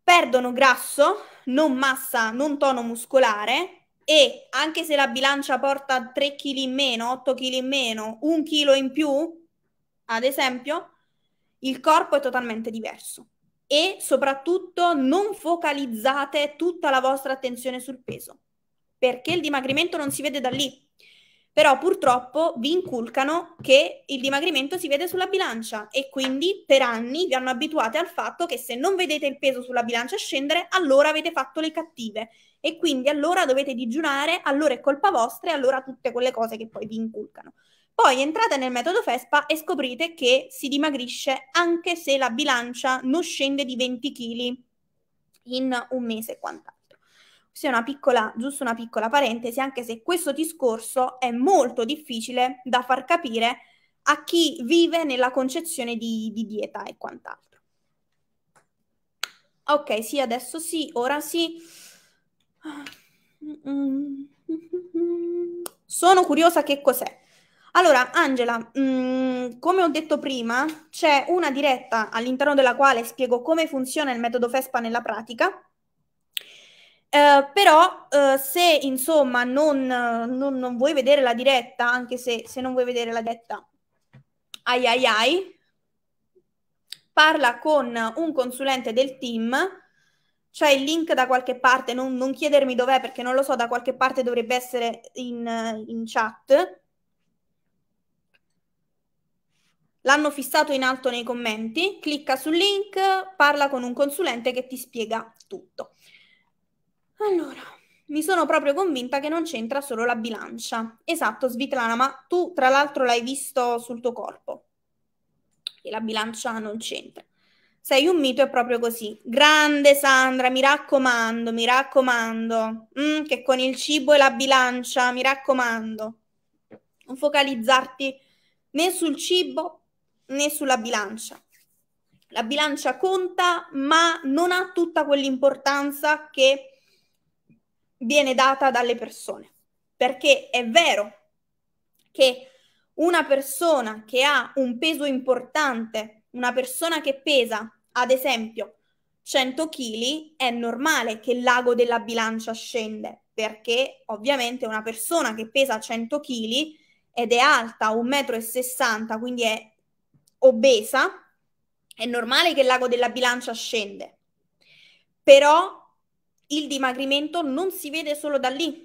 perdono grasso, non massa, non tono muscolare, e anche se la bilancia porta 3 kg in meno, 8 kg in meno, 1 kg in più, ad esempio, il corpo è totalmente diverso. E soprattutto non focalizzate tutta la vostra attenzione sul peso, perché il dimagrimento non si vede da lì però purtroppo vi inculcano che il dimagrimento si vede sulla bilancia e quindi per anni vi hanno abituate al fatto che se non vedete il peso sulla bilancia scendere, allora avete fatto le cattive e quindi allora dovete digiunare, allora è colpa vostra e allora tutte quelle cose che poi vi inculcano. Poi entrate nel metodo FESPA e scoprite che si dimagrisce anche se la bilancia non scende di 20 kg in un mese e quant'altro sia una piccola, giusto una piccola parentesi, anche se questo discorso è molto difficile da far capire a chi vive nella concezione di, di dieta e quant'altro. Ok, sì, adesso sì, ora sì. Sono curiosa che cos'è. Allora, Angela, mh, mm, come ho detto prima, c'è una diretta all'interno della quale spiego come funziona il metodo FESPA nella pratica eh, però eh, se insomma non, non, non, vuoi vedere la diretta, anche se, se non vuoi vedere la diretta, ai ai ai, parla con un consulente del team, c'è il link da qualche parte, non, non, chiedermi dov'è perché non lo so, da qualche parte dovrebbe essere in, in chat. L'hanno fissato in alto nei commenti, clicca sul link, parla con un consulente che ti spiega tutto. Allora, mi sono proprio convinta che non c'entra solo la bilancia. Esatto, Svitlana, ma tu tra l'altro l'hai visto sul tuo corpo. Che la bilancia non c'entra. Sei un mito, è proprio così. Grande Sandra, mi raccomando, mi raccomando. Mm, che con il cibo e la bilancia, mi raccomando. Non focalizzarti né sul cibo né sulla bilancia. La bilancia conta, ma non ha tutta quell'importanza che viene data dalle persone. Perché è vero che una persona che ha un peso importante, una persona che pesa, ad esempio, 100 kg, è normale che l'ago della bilancia scende, perché ovviamente una persona che pesa 100 kg ed è alta 1,60 m, quindi è obesa, è normale che l'ago della bilancia scende. Però il dimagrimento non si vede solo da lì.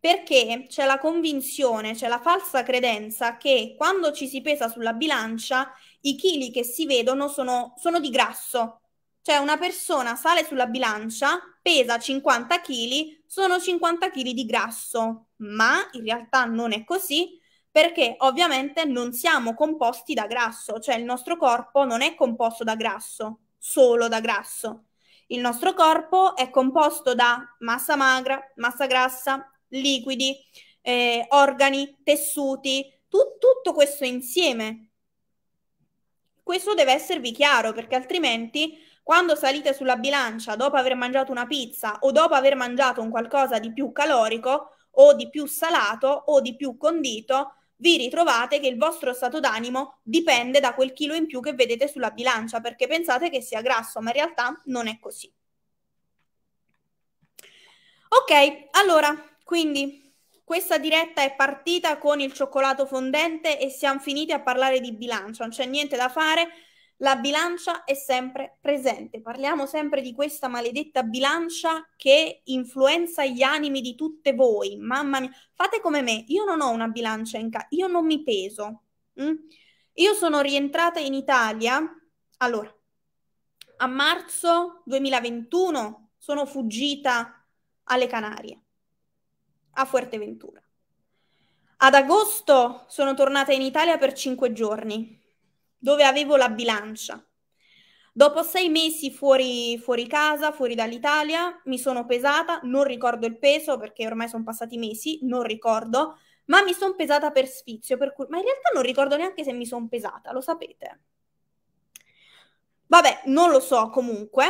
Perché c'è la convinzione, c'è la falsa credenza che quando ci si pesa sulla bilancia i chili che si vedono sono, sono di grasso. Cioè una persona sale sulla bilancia, pesa 50 kg, sono 50 kg di grasso, ma in realtà non è così perché ovviamente non siamo composti da grasso, cioè il nostro corpo non è composto da grasso, solo da grasso il nostro corpo è composto da massa magra, massa grassa, liquidi, eh, organi, tessuti, tu- tutto questo insieme. Questo deve esservi chiaro perché altrimenti quando salite sulla bilancia dopo aver mangiato una pizza o dopo aver mangiato un qualcosa di più calorico o di più salato o di più condito, vi ritrovate che il vostro stato d'animo dipende da quel chilo in più che vedete sulla bilancia, perché pensate che sia grasso, ma in realtà non è così. Ok, allora, quindi questa diretta è partita con il cioccolato fondente e siamo finiti a parlare di bilancio, non c'è niente da fare la bilancia è sempre presente, parliamo sempre di questa maledetta bilancia che influenza gli animi di tutte voi. Mamma mia, fate come me, io non ho una bilancia in casa, io non mi peso. Mm? Io sono rientrata in Italia, allora, a marzo 2021 sono fuggita alle Canarie, a Fuerteventura. Ad agosto sono tornata in Italia per cinque giorni, dove avevo la bilancia. Dopo sei mesi fuori, fuori, casa, fuori dall'Italia, mi sono pesata, non ricordo il peso perché ormai sono passati mesi, non ricordo, ma mi sono pesata per sfizio, per cui... ma in realtà non ricordo neanche se mi sono pesata, lo sapete. Vabbè, non lo so comunque.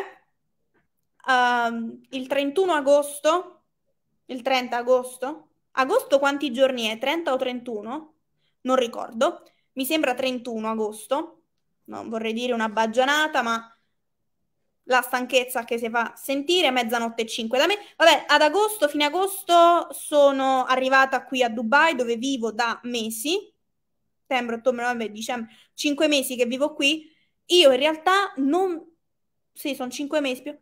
Uh, il 31 agosto, il 30 agosto, agosto quanti giorni è? 30 o 31? Non ricordo mi sembra 31 agosto, non vorrei dire una baggianata, ma la stanchezza che si fa sentire, mezzanotte e 5 da me. Vabbè, ad agosto, fine agosto, sono arrivata qui a Dubai dove vivo da mesi, settembre, ottobre, novembre, dicembre, 5 mesi che vivo qui. Io in realtà non, sì, sono 5 mesi più,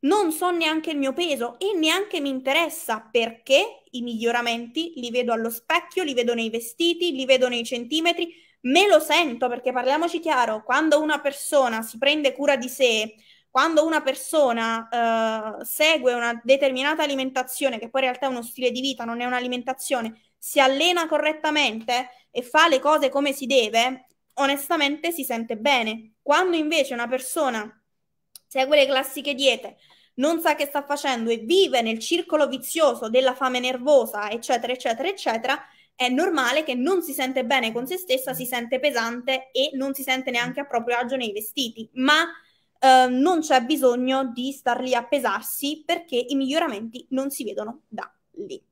non so neanche il mio peso e neanche mi interessa perché i miglioramenti li vedo allo specchio, li vedo nei vestiti, li vedo nei centimetri, me lo sento perché parliamoci chiaro, quando una persona si prende cura di sé, quando una persona uh, segue una determinata alimentazione, che poi in realtà è uno stile di vita, non è un'alimentazione, si allena correttamente e fa le cose come si deve, onestamente si sente bene. Quando invece una persona segue le classiche diete, non sa che sta facendo e vive nel circolo vizioso della fame nervosa, eccetera, eccetera, eccetera, è normale che non si sente bene con se stessa, si sente pesante e non si sente neanche a proprio agio nei vestiti, ma eh, non c'è bisogno di star lì a pesarsi perché i miglioramenti non si vedono da lì.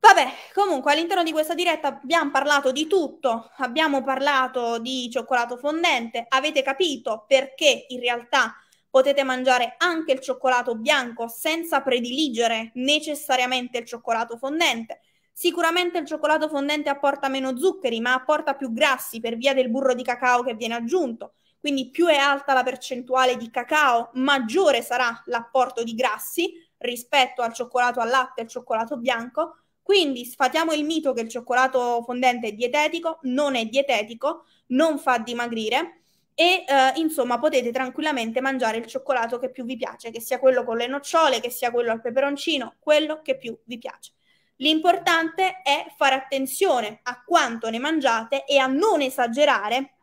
Vabbè, comunque all'interno di questa diretta abbiamo parlato di tutto, abbiamo parlato di cioccolato fondente, avete capito perché in realtà potete mangiare anche il cioccolato bianco senza prediligere necessariamente il cioccolato fondente Sicuramente il cioccolato fondente apporta meno zuccheri, ma apporta più grassi per via del burro di cacao che viene aggiunto. Quindi più è alta la percentuale di cacao, maggiore sarà l'apporto di grassi rispetto al cioccolato al latte e al cioccolato bianco. Quindi sfatiamo il mito che il cioccolato fondente è dietetico, non è dietetico, non fa dimagrire e eh, insomma potete tranquillamente mangiare il cioccolato che più vi piace, che sia quello con le nocciole, che sia quello al peperoncino, quello che più vi piace. L'importante è fare attenzione a quanto ne mangiate e a non esagerare,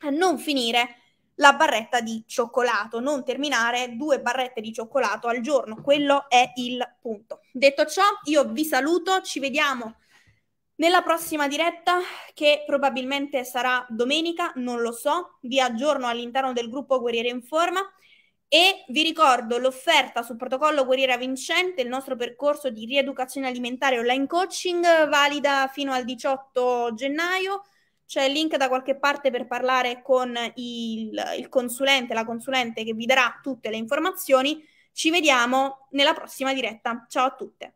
a non finire la barretta di cioccolato, non terminare due barrette di cioccolato al giorno. Quello è il punto. Detto ciò, io vi saluto, ci vediamo nella prossima diretta che probabilmente sarà domenica, non lo so, vi aggiorno all'interno del gruppo Guerriere in Forma. E vi ricordo l'offerta sul protocollo Guerriera Vincente, il nostro percorso di rieducazione alimentare online coaching, valida fino al 18 gennaio. C'è il link da qualche parte per parlare con il, il consulente, la consulente che vi darà tutte le informazioni. Ci vediamo nella prossima diretta. Ciao a tutte.